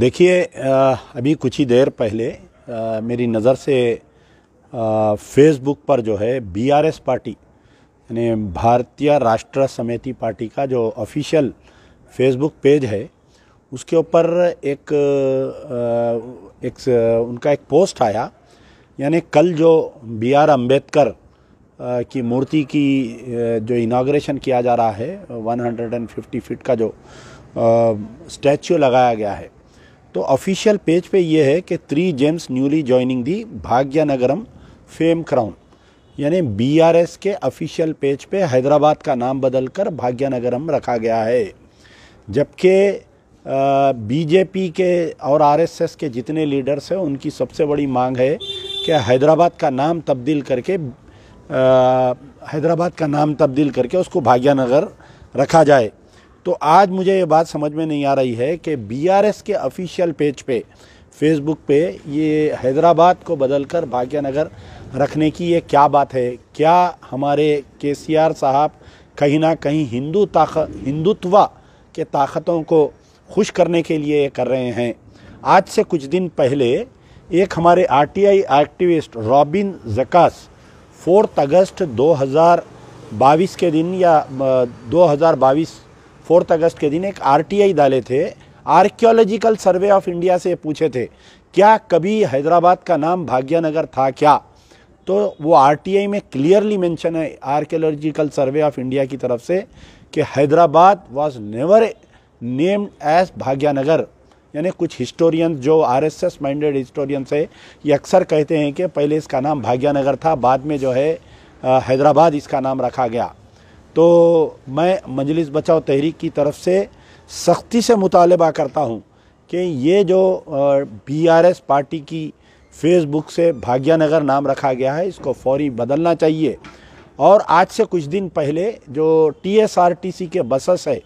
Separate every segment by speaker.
Speaker 1: देखिए अभी कुछ ही देर पहले आ, मेरी नज़र से फेसबुक पर जो है बीआरएस पार्टी यानी भारतीय राष्ट्र समिति पार्टी का जो ऑफिशियल फेसबुक पेज है उसके ऊपर एक आ, एक उनका एक पोस्ट आया यानी कल जो बी आर अम्बेडकर की मूर्ति की जो इनाग्रेशन किया जा रहा है 150 फीट का जो स्टैचू लगाया गया है तो ऑफिशियल पेज पे ये है कि three gems newly joining the Bhagyanagaram fame crown यानी बीआरएस के ऑफिशियल पेज पे हैदराबाद का नाम बदलकर भाग्यनगरम रखा गया है जबकि बीजेपी के और आरएसएस के जितने लीडर्स हैं उनकी सबसे बड़ी मांग है कि हैदराबाद का नाम तब्दील करके हैदराबाद का नाम तब्दील करके उसको भाग्यनगर रखा जाए तो आज मुझे ये बात समझ में नहीं आ रही है कि बीआरएस के ऑफिशियल पेज पे फेसबुक पे ये हैदराबाद को बदलकर भाग्यनगर रखने की ये क्या बात है क्या हमारे के साहब कहीं ना कहीं हिंदू ताक हिंदुत्व के ताकतों को खुश करने के लिए ये कर रहे हैं आज से कुछ दिन पहले एक हमारे RTI activist Robin Zaccheus fourth August 2022 के दिन या 2022 फोर्थ अगस्त के दिन एक आरटीआई डाले थे आर्कियोलॉजिकल सर्वे ऑफ इंडिया से पूछे थे क्या कभी हैदराबाद का नाम भाग्यनगर था क्या तो वो आरटीआई में क्लियरली मेंशन है आर्कियोलॉजिकल सर्वे ऑफ इंडिया की तरफ से कि Hyderabad was never named as Bhagyanagar यानी कुछ हिस्टोरियन जो आरएसएस माइंडेड हिस्टोरियंस है ये अक्सर कहते हैं कि पहले इसका नाम भाग्यनगर था बाद में जो है हैदराबाद इसका नाम रखा गया तो मैं मजलिस बचाओ तहरीक की तरफ से सख्ती से मुतालबा करता हूँ कि ये जो बी आर एस पार्टी की फ़ेसबुक से भाग्यानगर नाम रखा गया है इसको फौरी बदलना चाहिए और आज से कुछ दिन पहले जो T S R T C के बसेस है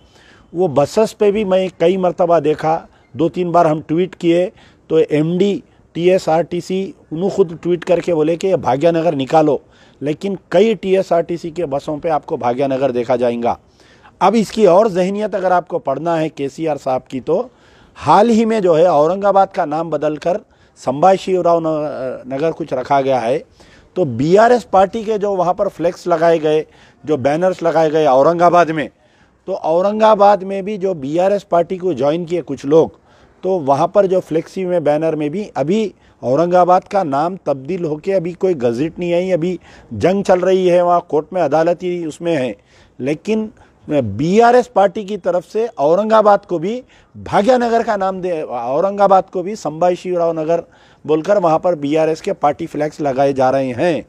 Speaker 1: वो बसेस पे भी मैं कई मरतबा देखा दो तीन बार हम ट्वीट किए तो M D T S R T C उन्होंने खुद ट्वीट करके बोले कि भाग्यानगर निकालो लेकिन कई टीएसआरटीसी के बसों पे आपको भाग्यनगर देखा जाएगा अब इसकी और जहनीत अगर आपको पढ़ना है के साहब की तो हाल ही में जो है औरंगाबाद का नाम बदल कर संभा शिवराव नगर कुछ रखा गया है तो बीआरएस पार्टी के जो वहाँ पर फ्लैक्स लगाए गए जो बैनर्स लगाए गए औरंगाबाद में तो औरंगाबाद में भी जो बीआरएस पार्टी को ज्वाइन किए कुछ लोग तो वहाँ पर जो फ्लेक्सी में बैनर में भी अभी औरंगाबाद का नाम तब्दील होके अभी कोई गजट नहीं आई अभी जंग चल रही है वहाँ कोर्ट में अदालती उसमें है लेकिन बीआरएस पार्टी की तरफ से औरंगाबाद को भी भाग्यानगर का नाम दे औरंगाबाद को भी संभाई शिवराव नगर बोलकर वहाँ पर बीआरएस के पार्टी फ्लैग्स लगाए जा रहे हैं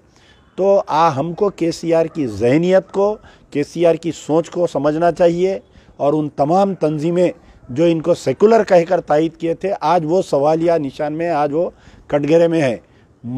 Speaker 1: तो आ हमको के की जहनीत को के की सोच को समझना चाहिए और उन तमाम तंजीमें जो इनको सेकुलर कहकर तायद किए थे आज वो सवाल या निशान में आज वो कटघरे में है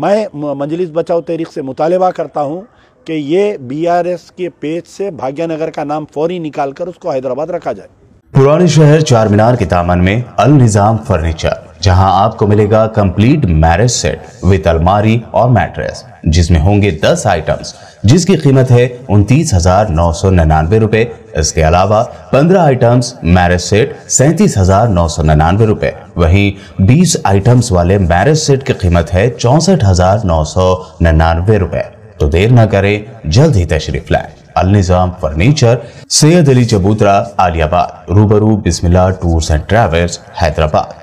Speaker 1: मैं मंजलिस बचाओ तहरीक से मुतालबा करता हूँ कि ये बीआरएस के पेज से भाग्यनगर का नाम फौरी निकाल कर उसको हैदराबाद रखा जाए
Speaker 2: पुराने शहर चार मीनार के दामन में अल निज़ाम फर्नीचर जहां आपको मिलेगा कंप्लीट मैरिज सेट विद अलमारी और मैट्रेस जिसमें होंगे दस आइटम्स जिसकी कीमत है उनतीस हजार नौ सौ निन्यानवे रुपए इसके अलावा पंद्रह आइटम्स मैरिज सेट सैंतीस हजार नौ सौ निन्यानवे रुपए वही बीस आइटम्स वाले मैरिज सेट की कीमत है चौसठ हजार नौ सौ निन्यानवे रुपए तो देर न करें जल्द ही तशरीफ लाए अल निज़ाम फर्नीचर सैयद अली चबूतरा आलियाबाद रूबरू Bismillah tours and travels Hyderabad